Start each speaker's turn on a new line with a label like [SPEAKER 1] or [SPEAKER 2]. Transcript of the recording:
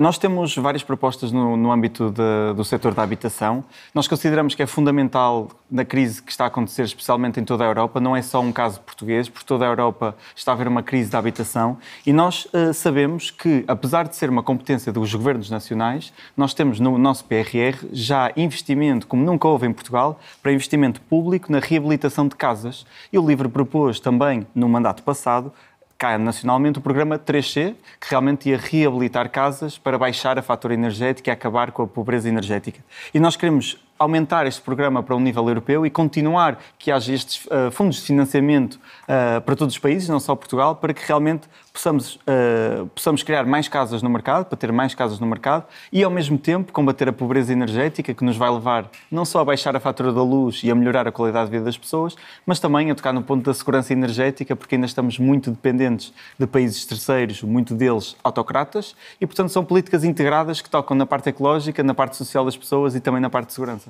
[SPEAKER 1] Nós temos várias propostas no, no âmbito de, do setor da habitação. Nós consideramos que é fundamental, na crise que está a acontecer, especialmente em toda a Europa, não é só um caso português, por toda a Europa está a haver uma crise da habitação e nós uh, sabemos que, apesar de ser uma competência dos governos nacionais, nós temos no nosso PRR já investimento, como nunca houve em Portugal, para investimento público na reabilitação de casas. E o LIVRE propôs também, no mandato passado, cá nacionalmente o programa 3C, que realmente ia reabilitar casas para baixar a fatura energética e acabar com a pobreza energética. E nós queremos aumentar este programa para um nível europeu e continuar que haja estes uh, fundos de financiamento uh, para todos os países, não só Portugal, para que realmente possamos, uh, possamos criar mais casas no mercado, para ter mais casas no mercado e, ao mesmo tempo, combater a pobreza energética, que nos vai levar não só a baixar a fatura da luz e a melhorar a qualidade de vida das pessoas, mas também a tocar no ponto da segurança energética, porque ainda estamos muito dependentes de países terceiros, muito deles autocratas, e, portanto, são políticas integradas que tocam na parte ecológica, na parte social das pessoas e também na parte de segurança.